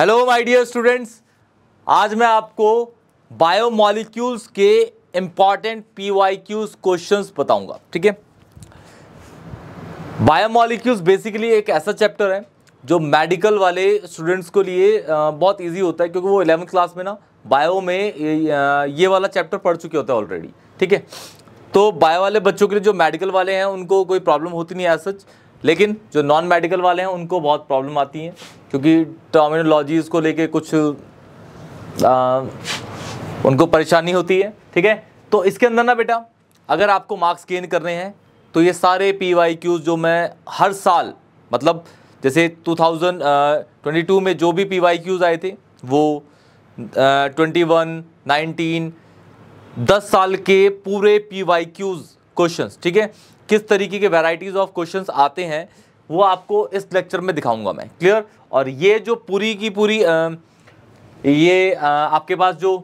hello my dear students आज मैं आपको बायोमोलिक्यूल्स के इम्पॉर्टेंट पीवाईक्यूज क्वेश्चंस बताऊंगा ठीक है बायोमोलिक्यूल्स बेसिकली एक ऐसा चैप्टर है जो मेडिकल वाले स्टूडेंट्स को लिए बहुत इजी होता है क्योंकि वो इलेवंथ क्लास में ना बायो में ये वाला चैप्टर पढ़ चुके होते हैं ऑलरेडी ठीक है तो बायो वाले बच्चों के लिए जो मेडिकल वाले हैं उनको कोई प्रॉब्लम होती नहीं है सच लेकिन जो नॉन मेडिकल वाले हैं उनको बहुत प्रॉब्लम आती है क्योंकि टर्मिनोलॉजीज़ को लेके कुछ आ, उनको परेशानी होती है ठीक है तो इसके अंदर ना बेटा अगर आपको मार्क्स गेन करने हैं तो ये सारे पी वाई क्यूज़ जो मैं हर साल मतलब जैसे 2022 में जो भी पी वाई क्यूज़ आए थे वो ट्वेंटी वन नाइनटीन दस साल के पूरे पी वाई क्यूज़ क्वेश्चंस ठीक है किस तरीके के वेराइटीज़ ऑफ क्वेश्चंस आते हैं वो आपको इस लेक्चर में दिखाऊंगा मैं क्लियर और ये जो पूरी की पूरी आ, ये आ, आपके पास जो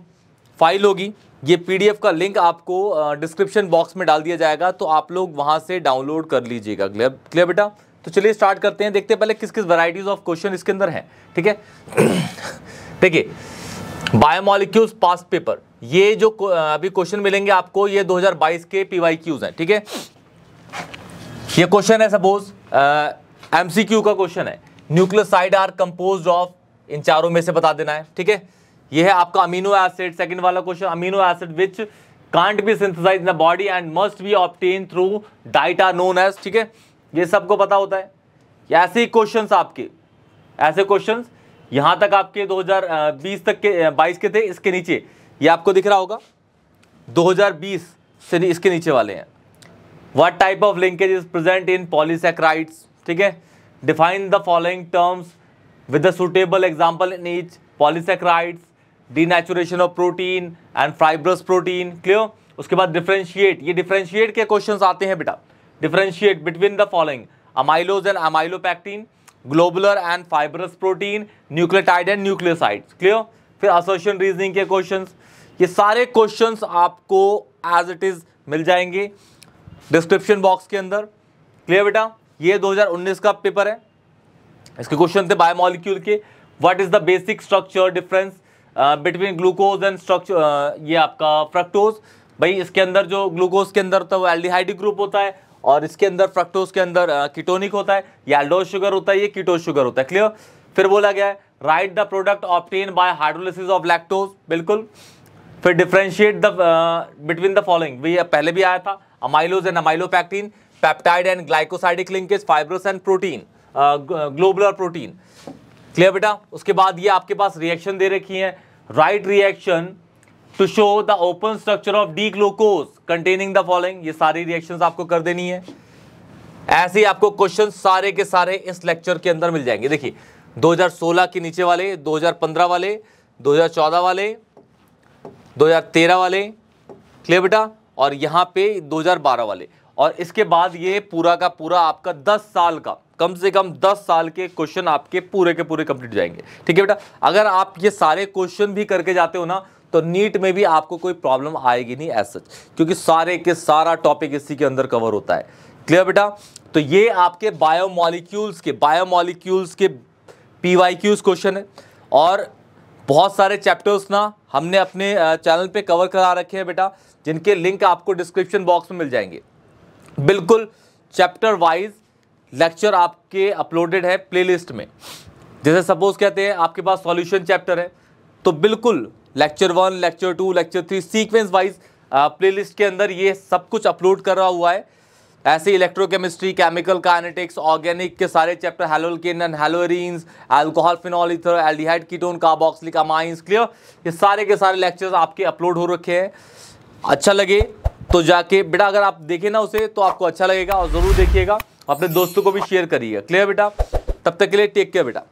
फाइल होगी ये पीडीएफ का लिंक आपको डिस्क्रिप्शन बॉक्स में डाल दिया जाएगा तो आप लोग वहाँ से डाउनलोड कर लीजिएगा क्लियर क्लियर बेटा तो चलिए स्टार्ट करते हैं देखते हैं पहले किस किस वैरायटीज ऑफ क्वेश्चन इसके अंदर हैं ठीक है देखिए बायोमोलिक्यूल्स पास्ट पेपर ये जो अभी क्वेश्चन मिलेंगे आपको ये 2022 के पीवाईक्यूज हैं ठीक है ये क्वेश्चन है सपोज एमसीक्यू का क्वेश्चन है न्यूक्लियोसाइड आर कंपोज ऑफ इन चारों में से बता देना है ठीक है यह है आपका अमीनो एसिड सेकंड वाला question amino acid which can't be synthesize in the body and must be obtain through diet are known as ठीक है ये सबको पता होता है ऐसे ही क्वेश्चन आपके ऐसे क्वेश्चन यहाँ तक आपके 2020 तक के 22 के थे इसके नीचे ये आपको दिख रहा होगा 2020 से इसके नीचे वाले हैं what type of linkage is present in polysaccharides ठीक है define the following terms with a suitable example in each D denaturation of protein and fibrous protein clear उसके बाद डिफ्रेंशिएट ये डिफ्रेंशिएट के क्वेश्चन आते हैं बेटा differentiate between the following amylose and amylopectin globular and fibrous protein nucleotide and nucleoside clear फिर assertion reasoning के questions ये सारे क्वेश्चंस आपको एज इट इज़ मिल जाएंगे डिस्क्रिप्शन बॉक्स के अंदर क्लियर बेटा ये 2019 का पेपर है इसके क्वेश्चन थे बायोमोलिक्यूल के what is the basic structure difference between glucose and structure ये आपका फ्रक्टोज भाई इसके अंदर जो ग्लूकोज के अंदर होता है वो एल्डिहाइडिक ग्रुप होता है और इसके अंदर फ्रक्टोज के अंदर कीटोनिक होता है याल्डोज शुगर होता है ये कीटो शुगर होता है क्लियर फिर बोला गया है write the product obtain by hydrolysis of lactose बिल्कुल फिर differentiate the between the following भी पहले भी आया था amylose and amylopectin peptide and glycosidic linkage fibrous and protein globular protein clear बेटा उसके बाद ये आपके पास रिएक्शन दे रखी है write reaction to show the open structure of D glucose containing the following ये सारी रिएक्शन आपको कर देनी है ऐसे ही आपको क्वेश्चन सारे के सारे इस लेक्चर के अंदर मिल जाएंगे देखिए 2016 के नीचे वाले 2015 वाले 2014 वाले 2013 वाले क्लियर बेटा और यहाँ पे 2012 वाले और इसके बाद ये पूरा का पूरा आपका 10 साल का कम से कम 10 साल के क्वेश्चन आपके पूरे के पूरे कंप्लीट जाएंगे ठीक है बेटा अगर आप ये सारे क्वेश्चन भी करके जाते हो ना तो नीट में भी आपको कोई प्रॉब्लम आएगी नहीं एज सच क्योंकि सारे के सारा टॉपिक इसी के अंदर कवर होता है क्लियर बेटा तो ये आपके बायोमोलिक्यूल्स के बायोमोलिक्यूल्स के पी क्वेश्चन है और बहुत सारे चैप्टर्स ना हमने अपने चैनल पे कवर करा रखे हैं बेटा जिनके लिंक आपको डिस्क्रिप्शन बॉक्स में मिल जाएंगे बिल्कुल चैप्टर वाइज लेक्चर आपके अपलोडेड है प्लेलिस्ट में जैसे सपोज कहते हैं आपके पास सॉल्यूशन चैप्टर है तो बिल्कुल lecture one lecture two lecture three sequence wise playlist के अंदर ये सब कुछ अपलोड कर रहा हुआ है ऐसे इलेक्ट्रोकेमिस्ट्री केमिकल काइनेटिक्स ऑर्गेनिक के सारे chapter haloalkanes and haloarenes alcohol phenol ether aldehyde ketone carboxylic amines clear ये सारे के सारे लेक्चर्स आपके अपलोड हो रखे हैं अच्छा लगे तो जाके बेटा अगर आप देखें ना उसे तो आपको अच्छा लगेगा और ज़रूर देखिएगा अपने दोस्तों को भी शेयर करिएगा क्लियर बेटा तब तक के लिए टेक केयर बेटा